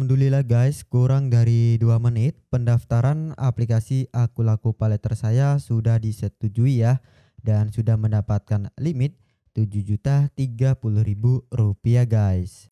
Alhamdulillah guys, kurang dari 2 menit pendaftaran aplikasi Aku Laku Paleter saya sudah disetujui ya dan sudah mendapatkan limit Rp7.030.000 guys.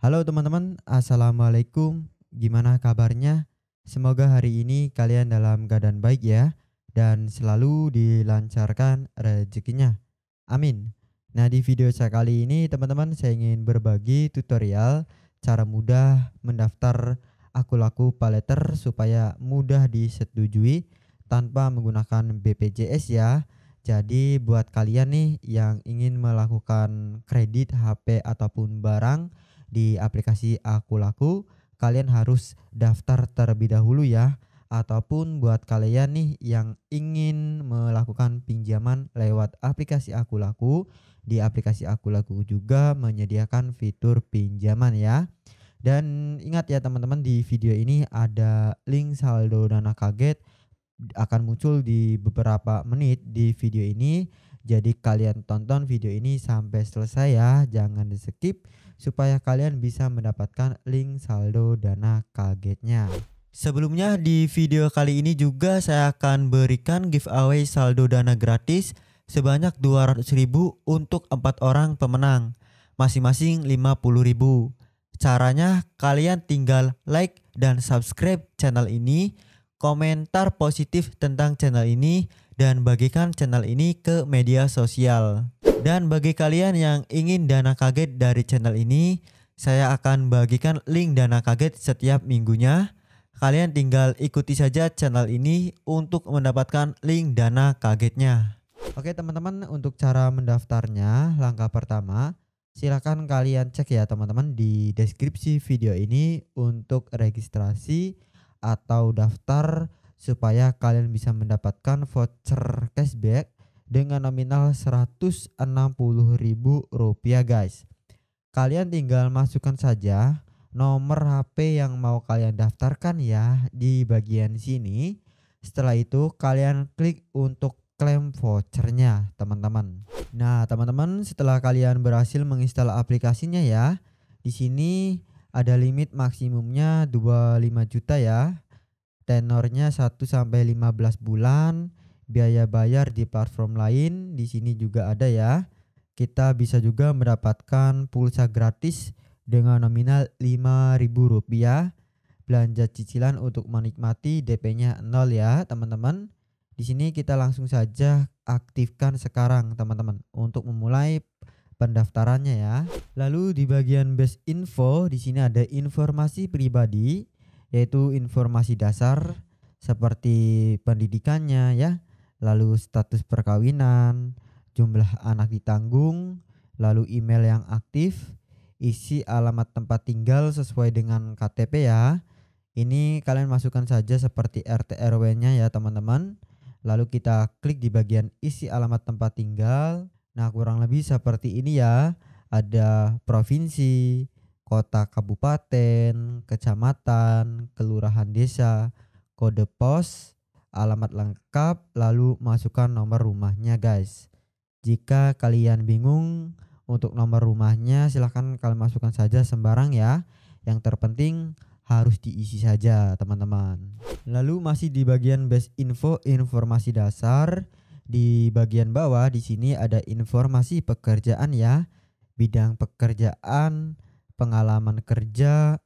Halo teman-teman, Assalamualaikum. Gimana kabarnya? Semoga hari ini kalian dalam keadaan baik ya dan selalu dilancarkan rezekinya. Amin. Nah, di video saya kali ini teman-teman saya ingin berbagi tutorial cara mudah mendaftar akulaku laku paleter supaya mudah disetujui tanpa menggunakan BPJS ya. Jadi buat kalian nih yang ingin melakukan kredit HP ataupun barang di aplikasi akulaku kalian harus daftar terlebih dahulu ya ataupun buat kalian nih yang ingin melakukan pinjaman lewat aplikasi Aku Laku, di aplikasi Aku Laku juga menyediakan fitur pinjaman ya. Dan ingat ya teman-teman di video ini ada link saldo dana kaget akan muncul di beberapa menit di video ini. Jadi kalian tonton video ini sampai selesai ya, jangan di skip supaya kalian bisa mendapatkan link saldo dana kagetnya. Sebelumnya di video kali ini juga saya akan berikan giveaway saldo dana gratis sebanyak 200 ribu untuk 4 orang pemenang, masing-masing 50 ribu. Caranya kalian tinggal like dan subscribe channel ini, komentar positif tentang channel ini, dan bagikan channel ini ke media sosial. Dan bagi kalian yang ingin dana kaget dari channel ini, saya akan bagikan link dana kaget setiap minggunya Kalian tinggal ikuti saja channel ini untuk mendapatkan link dana kagetnya. Oke teman-teman untuk cara mendaftarnya langkah pertama silahkan kalian cek ya teman-teman di deskripsi video ini untuk registrasi atau daftar supaya kalian bisa mendapatkan voucher cashback dengan nominal Rp160.000 guys. Kalian tinggal masukkan saja nomor HP yang mau kalian daftarkan ya di bagian sini. Setelah itu kalian klik untuk klaim vouchernya teman-teman. Nah teman-teman setelah kalian berhasil menginstal aplikasinya ya. Di sini ada limit maksimumnya 25 juta ya. Tenornya 1 sampai 15 bulan. Biaya bayar di platform lain di sini juga ada ya. Kita bisa juga mendapatkan pulsa gratis dengan nominal Rp5.000. Belanja cicilan untuk menikmati DP-nya 0 ya, teman-teman. Di sini kita langsung saja aktifkan sekarang, teman-teman, untuk memulai pendaftarannya ya. Lalu di bagian base info, di sini ada informasi pribadi, yaitu informasi dasar seperti pendidikannya ya, lalu status perkawinan, jumlah anak ditanggung, lalu email yang aktif, isi alamat tempat tinggal sesuai dengan KTP ya. Ini kalian masukkan saja seperti RT RW-nya ya teman-teman. Lalu kita klik di bagian isi alamat tempat tinggal. Nah, kurang lebih seperti ini ya. Ada provinsi, kota kabupaten, kecamatan, kelurahan desa, kode pos, alamat lengkap, lalu masukkan nomor rumahnya guys. Jika kalian bingung untuk nomor rumahnya silahkan kalian masukkan saja sembarang ya. Yang terpenting harus diisi saja teman-teman. Lalu masih di bagian base info informasi dasar. Di bagian bawah di sini ada informasi pekerjaan ya. Bidang pekerjaan, pengalaman kerja,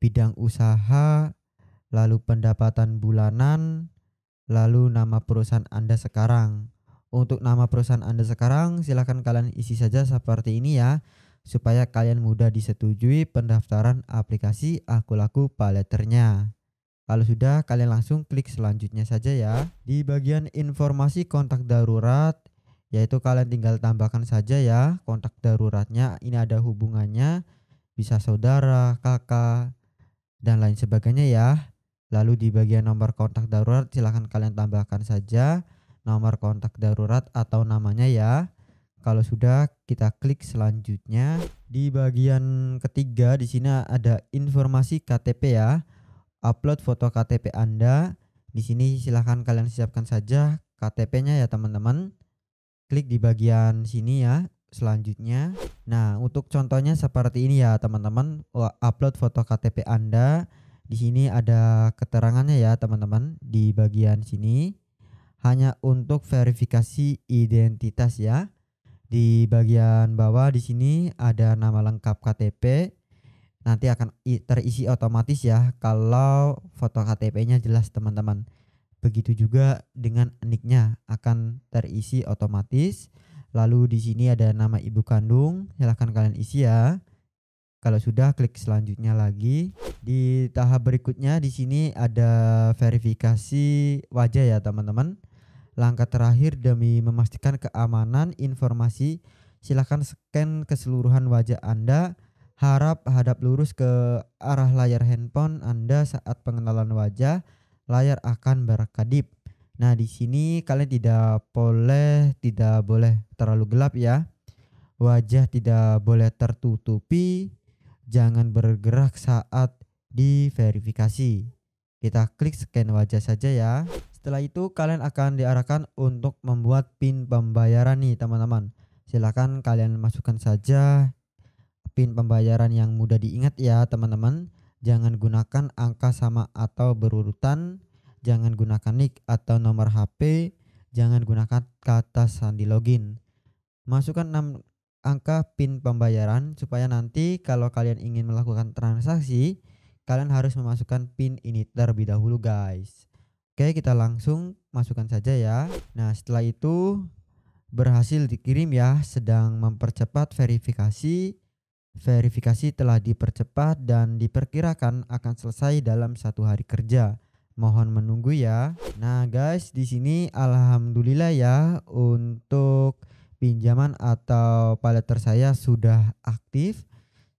bidang usaha, lalu pendapatan bulanan, lalu nama perusahaan Anda sekarang. Untuk nama perusahaan Anda sekarang, silahkan kalian isi saja seperti ini ya, supaya kalian mudah disetujui pendaftaran aplikasi Aku Laku Paleternya. Kalau sudah, kalian langsung klik selanjutnya saja ya. Di bagian informasi kontak darurat, yaitu kalian tinggal tambahkan saja ya kontak daruratnya. Ini ada hubungannya, bisa saudara, kakak, dan lain sebagainya ya. Lalu di bagian nomor kontak darurat silahkan kalian tambahkan saja nomor kontak darurat atau namanya ya. Kalau sudah kita klik selanjutnya di bagian ketiga di sini ada informasi KTP ya. Upload foto KTP Anda. Di sini silahkan kalian siapkan saja KTP-nya ya teman-teman. Klik di bagian sini ya selanjutnya. Nah, untuk contohnya seperti ini ya teman-teman. Upload foto KTP Anda. Di sini ada keterangannya ya teman-teman di bagian sini hanya untuk verifikasi identitas ya. Di bagian bawah di sini ada nama lengkap KTP. Nanti akan terisi otomatis ya kalau foto KTP-nya jelas teman-teman. Begitu juga dengan nicknya akan terisi otomatis. Lalu di sini ada nama ibu kandung, silahkan kalian isi ya. Kalau sudah klik selanjutnya lagi. Di tahap berikutnya di sini ada verifikasi wajah ya teman-teman. Langkah terakhir demi memastikan keamanan informasi, silakan scan keseluruhan wajah Anda. Harap hadap lurus ke arah layar handphone Anda saat pengenalan wajah. Layar akan berkedip. Nah, di sini kalian tidak boleh tidak boleh terlalu gelap ya. Wajah tidak boleh tertutupi. Jangan bergerak saat diverifikasi. Kita klik scan wajah saja ya. Setelah itu kalian akan diarahkan untuk membuat PIN pembayaran nih teman-teman. Silahkan kalian masukkan saja PIN pembayaran yang mudah diingat ya teman-teman. Jangan gunakan angka sama atau berurutan. Jangan gunakan nick atau nomor HP. Jangan gunakan kata sandi login. Masukkan 6 angka PIN pembayaran supaya nanti kalau kalian ingin melakukan transaksi, kalian harus memasukkan PIN ini terlebih dahulu guys. Oke, kita langsung masukkan saja ya. Nah, setelah itu berhasil dikirim ya, sedang mempercepat verifikasi. Verifikasi telah dipercepat dan diperkirakan akan selesai dalam satu hari kerja. Mohon menunggu ya. Nah, guys, di sini alhamdulillah ya untuk pinjaman atau paleter saya sudah aktif.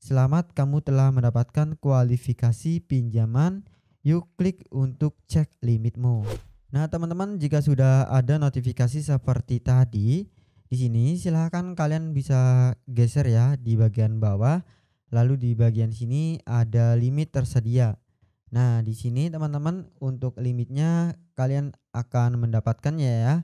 Selamat kamu telah mendapatkan kualifikasi pinjaman you klik untuk cek limitmu. Nah, teman-teman, jika sudah ada notifikasi seperti tadi di sini, silahkan kalian bisa geser ya di bagian bawah. Lalu di bagian sini ada limit tersedia. Nah, di sini teman-teman untuk limitnya kalian akan mendapatkannya ya.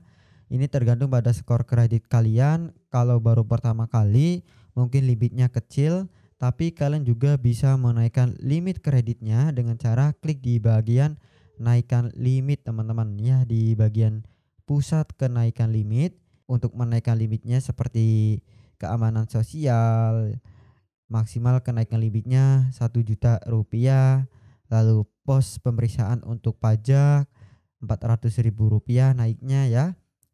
Ini tergantung pada skor kredit kalian. Kalau baru pertama kali mungkin limitnya kecil, tapi kalian juga bisa menaikkan limit kreditnya dengan cara klik di bagian naikkan limit teman-teman ya di bagian pusat kenaikan limit untuk menaikkan limitnya seperti keamanan sosial maksimal kenaikan limitnya satu juta rupiah lalu pos pemeriksaan untuk pajak empat ratus ribu rupiah naiknya ya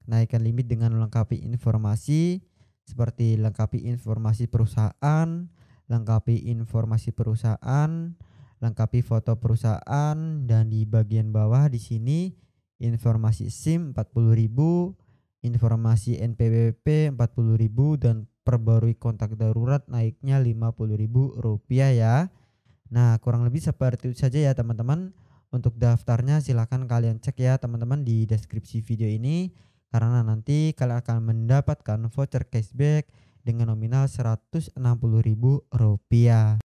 naikkan limit dengan lengkapi informasi seperti lengkapi informasi perusahaan lengkapi informasi perusahaan, lengkapi foto perusahaan dan di bagian bawah di sini informasi SIM 40.000, informasi NPWP 40.000 dan perbarui kontak darurat naiknya Rp50.000 ya. Nah, kurang lebih seperti itu saja ya teman-teman. Untuk daftarnya silahkan kalian cek ya teman-teman di deskripsi video ini karena nanti kalian akan mendapatkan voucher cashback dengan nominal Rp160.000.